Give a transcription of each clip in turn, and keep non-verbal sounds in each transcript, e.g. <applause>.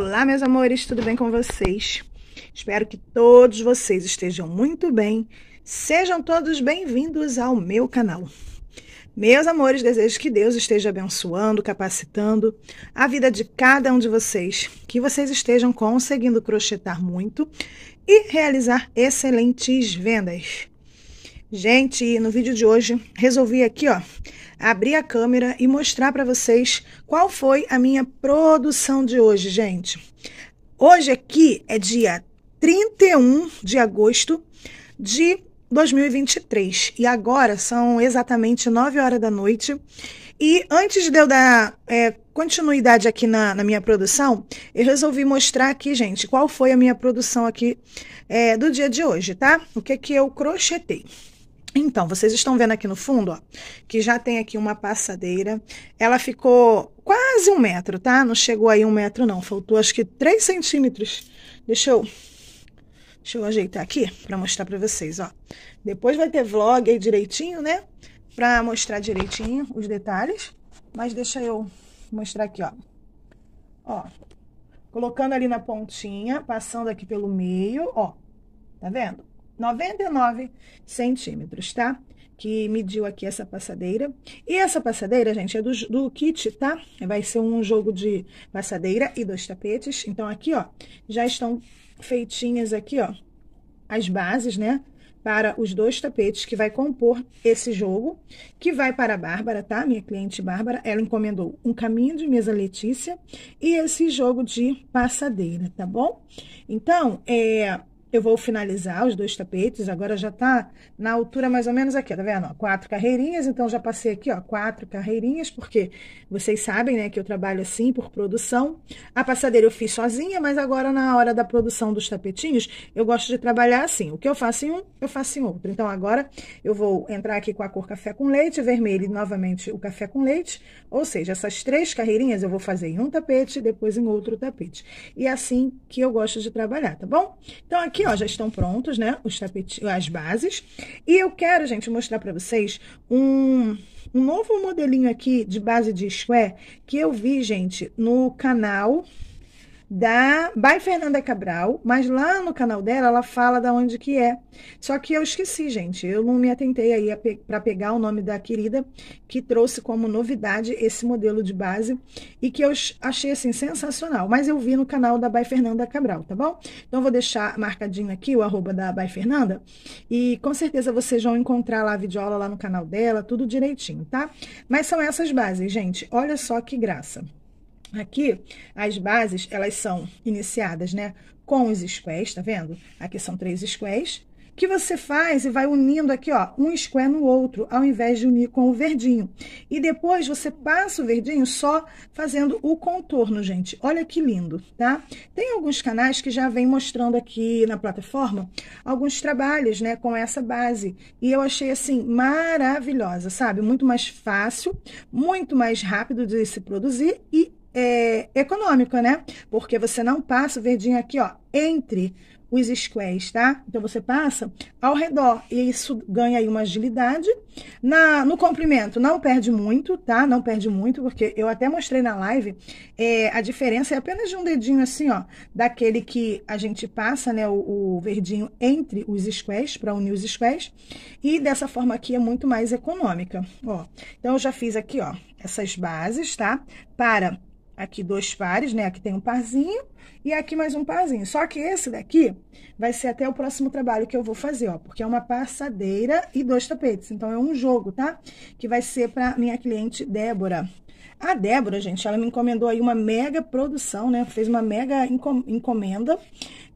Olá, meus amores, tudo bem com vocês? Espero que todos vocês estejam muito bem. Sejam todos bem-vindos ao meu canal. Meus amores, desejo que Deus esteja abençoando, capacitando a vida de cada um de vocês, que vocês estejam conseguindo crochetar muito e realizar excelentes vendas. Gente, no vídeo de hoje resolvi aqui, ó, abrir a câmera e mostrar para vocês qual foi a minha produção de hoje, gente. Hoje aqui é dia 31 de agosto de 2023 e agora são exatamente 9 horas da noite. E antes de eu dar é, continuidade aqui na, na, minha produção, eu resolvi mostrar aqui, gente, qual foi a minha produção aqui é, do dia de hoje, tá? O que que eu crochetei. Então, vocês estão vendo aqui no fundo, ó, que já tem aqui uma passadeira. Ela ficou quase um metro, tá? Não chegou aí um metro, não. Faltou acho que três centímetros. Deixa eu, deixa eu ajeitar aqui para mostrar para vocês, ó. Depois vai ter vlog aí direitinho, né? Para mostrar direitinho os detalhes. Mas deixa eu mostrar aqui, ó. Ó, colocando ali na pontinha, passando aqui pelo meio, ó. Tá vendo? 99 centímetros, tá? Que mediu aqui essa passadeira. E essa passadeira, gente, é do, do kit, tá? Vai ser um jogo de passadeira e dois tapetes. Então, aqui, ó, já estão feitinhas aqui, ó, as bases, né? para os dois tapetes que vai compor esse jogo, que vai para a Bárbara, tá? Minha cliente Bárbara, ela encomendou um caminho de mesa Letícia e esse jogo de passadeira, tá bom? Então, é, eu vou finalizar os dois tapetes, agora já tá na altura mais ou menos aqui, tá vendo? Ó, quatro carreirinhas, então já passei aqui, ó, quatro carreirinhas, porque vocês sabem, né, que eu trabalho assim por produção. A passadeira eu fiz sozinha, mas agora na hora da produção dos tapetinhos, eu gosto de trabalhar assim. O que eu faço em um, eu faço em outro. Então, agora eu vou entrar aqui com a cor café com leite, vermelho e novamente o café com leite, ou seja, essas três carreirinhas eu vou fazer em um tapete, depois em outro tapete. E é assim que eu gosto de trabalhar, tá bom? Então, aqui Aqui, ó, já estão prontos, né, os tapetes, as bases. E eu quero, gente, mostrar para vocês um, um novo modelinho aqui de base de square que eu vi, gente, no canal da by Fernanda Cabral, mas lá no canal dela ela fala da onde que é. Só que eu esqueci, gente. Eu não me atentei aí para pegar o nome da querida que trouxe como novidade esse modelo de base e que eu achei assim sensacional, mas eu vi no canal da by Fernanda Cabral, tá bom? Então vou deixar marcadinho aqui o arroba da by Fernanda e com certeza vocês vão encontrar lá a videoaula lá no canal dela, tudo direitinho, tá? Mas são essas bases, gente. Olha só que graça. Aqui, as bases, elas são iniciadas, né? Com os squares, tá vendo? Aqui são três squares, que você faz e vai unindo aqui, ó, um square no outro, ao invés de unir com o verdinho. E depois você passa o verdinho só fazendo o contorno, gente. Olha que lindo, tá? Tem alguns canais que já vem mostrando aqui na plataforma alguns trabalhos, né, com essa base. E eu achei, assim, maravilhosa, sabe? Muito mais fácil, muito mais rápido de se produzir e é, econômica, né? Porque você não passa o verdinho aqui, ó, entre os squares, tá? Então, você passa ao redor e isso ganha aí uma agilidade. Na, no comprimento, não perde muito, tá? Não perde muito, porque eu até mostrei na live, é, a diferença é apenas de um dedinho assim, ó, daquele que a gente passa, né, o, o verdinho entre os squares, para unir os squares, e dessa forma aqui é muito mais econômica, ó. Então, eu já fiz aqui, ó, essas bases, tá? Para Aqui dois pares, né? Aqui tem um parzinho e aqui mais um parzinho. Só que esse daqui vai ser até o próximo trabalho que eu vou fazer, ó. Porque é uma passadeira e dois tapetes. Então, é um jogo, tá? Que vai ser pra minha cliente Débora. A Débora, gente, ela me encomendou aí uma mega produção, né? Fez uma mega encomenda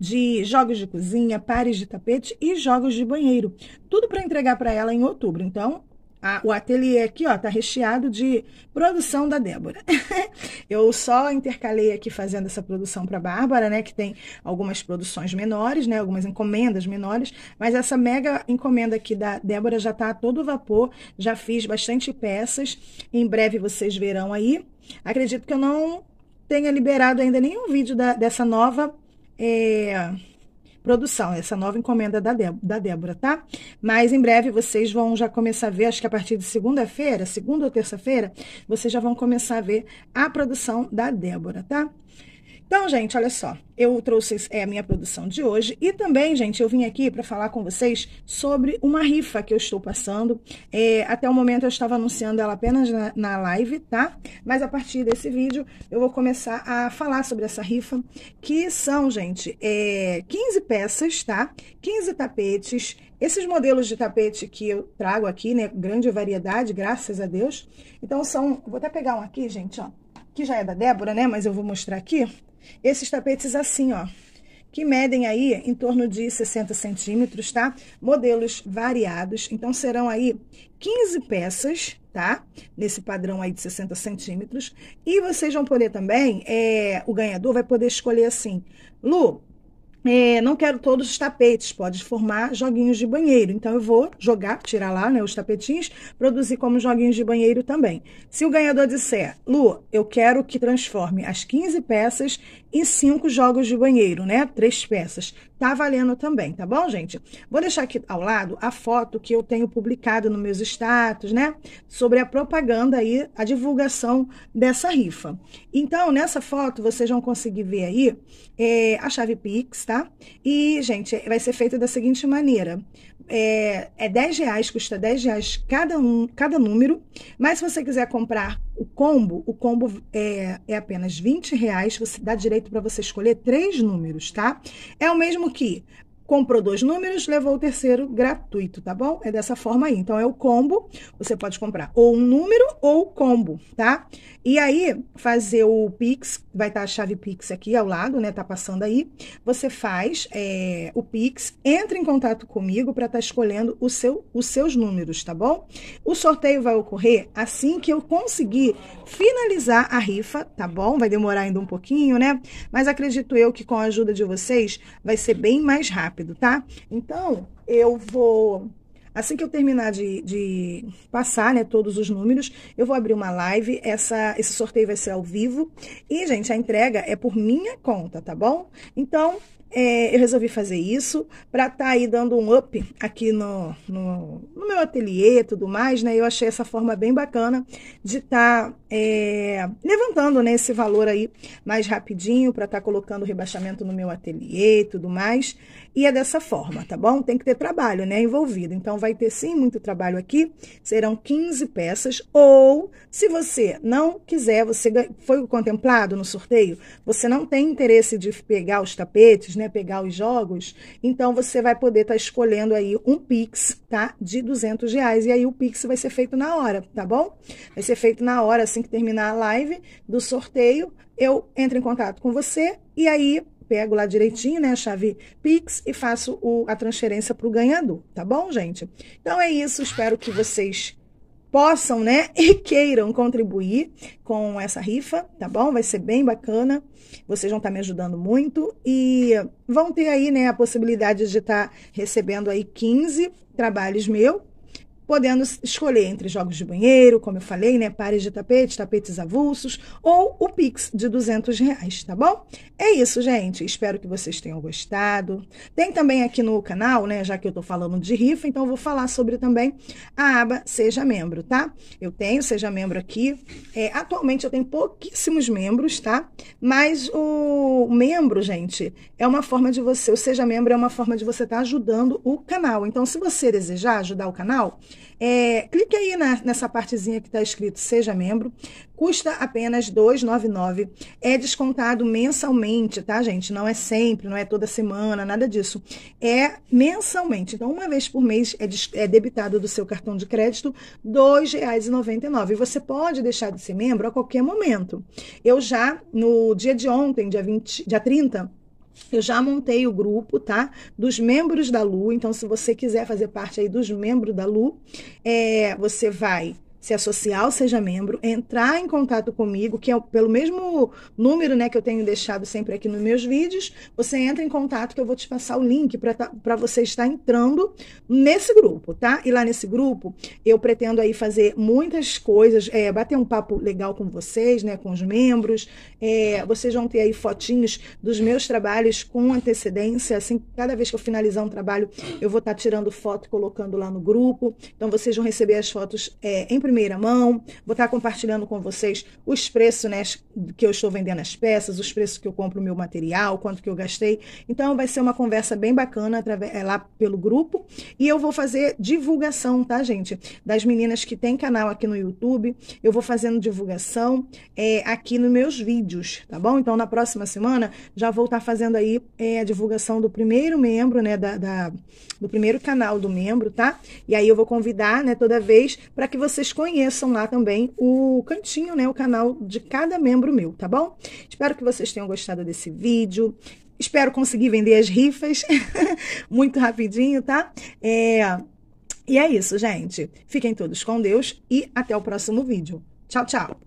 de jogos de cozinha, pares de tapete e jogos de banheiro. Tudo para entregar para ela em outubro. Então, a, ah. o ateliê aqui, ó, tá recheado de produção da Débora. <laughs> eu só intercalei aqui fazendo essa produção para Bárbara, né, que tem algumas produções menores, né, algumas encomendas menores, mas essa mega encomenda aqui da Débora já tá a todo vapor, já fiz bastante peças. Em breve vocês verão aí. Acredito que eu não tenha liberado ainda nenhum vídeo da, dessa nova é, produção, essa nova encomenda da, Dé da Débora, tá? Mas em breve vocês vão já começar a ver, acho que a partir de segunda-feira, segunda ou terça-feira, vocês já vão começar a ver a produção da Débora, tá? Então, gente, olha só, eu trouxe é, a minha produção de hoje e também, gente, eu vim aqui para falar com vocês sobre uma rifa que eu estou passando. É, até o momento eu estava anunciando ela apenas na, na, live, tá? Mas a partir desse vídeo eu vou começar a falar sobre essa rifa, que são, gente, é, 15 peças, tá? 15 tapetes. Esses modelos de tapete que eu trago aqui, né? Grande variedade, graças a Deus. Então são. Vou até pegar um aqui, gente, ó que já é da Débora, né? Mas eu vou mostrar aqui. Esses tapetes assim, ó, que medem aí em torno de 60 centímetros, tá? Modelos variados, então serão aí 15 peças, tá? Nesse padrão aí de 60 centímetros. E vocês vão poder também, é, o ganhador vai poder escolher assim, Lu, é, não quero todos os tapetes, pode formar joguinhos de banheiro. Então, eu vou jogar, tirar lá né, os tapetinhos, produzir como joguinhos de banheiro também. Se o ganhador disser, Lu, eu quero que transforme as 15 peças em 5 jogos de banheiro, né? Três peças tá valendo também, tá bom, gente? Vou deixar aqui ao lado a foto que eu tenho publicado nos meus status, né? Sobre a propaganda aí, a divulgação dessa rifa. Então, nessa foto, vocês vão conseguir ver aí é, a chave Pix, tá? E, gente, vai ser feita da seguinte maneira é, é 10 reais, custa 10 reais cada, um, cada número. Mas se você quiser comprar o combo, o combo é, é apenas 20 reais. Você dá direito para você escolher três números, tá? É o mesmo que comprou dois números, levou o terceiro gratuito, tá bom? É dessa forma aí. Então, é o combo. Você pode comprar ou um número ou combo, tá? E aí, fazer o Pix, vai estar tá a chave Pix aqui ao lado, né? Tá passando aí. Você faz é, o Pix, entra em contato comigo para estar tá escolhendo o seu, os seus números, tá bom? O sorteio vai ocorrer assim que eu conseguir finalizar a rifa, tá bom? Vai demorar ainda um pouquinho, né? Mas acredito eu que com a ajuda de vocês vai ser bem mais rápido rápido, tá? Então, eu vou Assim que eu terminar de, de, passar né, todos os números, eu vou abrir uma live. Essa, esse sorteio vai ser ao vivo. E, gente, a entrega é por minha conta, tá bom? Então, é, eu resolvi fazer isso para estar tá aí dando um up aqui no, no, no, meu ateliê e tudo mais, né? Eu achei essa forma bem bacana de estar tá, é, levantando né, esse valor aí mais rapidinho para estar tá colocando rebaixamento no meu ateliê e tudo mais. E é dessa forma, tá bom? Tem que ter trabalho, né? Envolvido. Então, vai ter sim muito trabalho aqui. Serão 15 peças. Ou, se você não quiser, você foi contemplado no sorteio, você não tem interesse de pegar os tapetes, né? né, pegar os jogos, então você vai poder estar tá escolhendo aí um Pix, tá? De 200 reais. E aí o Pix vai ser feito na hora, tá bom? Vai ser feito na hora, assim que terminar a live do sorteio. Eu entro em contato com você e aí pego lá direitinho, né, a chave Pix e faço o, a transferência para o ganhador, tá bom, gente? Então é isso, espero que vocês possam, né, <laughs> e queiram contribuir com essa rifa, tá bom? Vai ser bem bacana. Vocês vão estar tá me ajudando muito e vão ter aí, né, a possibilidade de estar tá recebendo aí 15 trabalhos meu podendo escolher entre jogos de banheiro, como eu falei, né, pares de tapetes, tapetes avulsos, ou o Pix de 200 reais, tá bom? É isso, gente. Espero que vocês tenham gostado. Tem também aqui no canal, né, já que eu tô falando de rifa, então eu vou falar sobre também a aba Seja Membro, tá? Eu tenho Seja Membro aqui. É, atualmente eu tenho pouquíssimos membros, tá? Mas o membro, gente, é uma forma de você, o Seja Membro é uma forma de você estar tá ajudando o canal. Então, se você desejar ajudar o canal, é, clique aí na, nessa partezinha que está escrito Seja Membro. Custa apenas R$ 2,99. É descontado mensalmente, tá, gente? Não é sempre, não é toda semana, nada disso. É mensalmente. Então, uma vez por mês é, des, é debitado do seu cartão de crédito R$ 2,99. E você pode deixar de ser membro a qualquer momento. Eu já, no dia de ontem, dia, 20, dia 30, eu já montei o grupo, tá? Dos membros da Lu. Então, se você quiser fazer parte aí dos membros da Lu, é, você vai se associar ao Seja Membro, entrar em contato comigo, que é pelo mesmo número né, que eu tenho deixado sempre aqui nos meus vídeos, você entra em contato que eu vou te passar o link para tá, você estar entrando nesse grupo, tá? E lá nesse grupo eu pretendo aí fazer muitas coisas, é, bater um papo legal com vocês, né, com os membros, é, vocês vão ter aí fotinhos dos meus trabalhos com antecedência, assim, cada vez que eu finalizar um trabalho, eu vou estar tá tirando foto e colocando lá no grupo, então vocês vão receber as fotos é, em primeiro primeira mão, vou estar compartilhando com vocês os preços né, que eu estou vendendo as peças, os preços que eu compro o meu material, quanto que eu gastei. Então, vai ser uma conversa bem bacana através, é, lá pelo grupo. E eu vou fazer divulgação, tá, gente? Das meninas que tem canal aqui no YouTube, eu vou fazendo divulgação é, aqui nos meus vídeos, tá bom? Então, na próxima semana, já vou estar fazendo aí é, a divulgação do primeiro membro, né, da, da do primeiro canal do membro, tá? E aí eu vou convidar, né, toda vez para que vocês conheçam lá também o cantinho, né, o canal de cada membro meu, tá bom? Espero que vocês tenham gostado desse vídeo. Espero conseguir vender as rifas <laughs> muito rapidinho, tá? É... E é isso, gente. Fiquem todos com Deus e até o próximo vídeo. Tchau, tchau!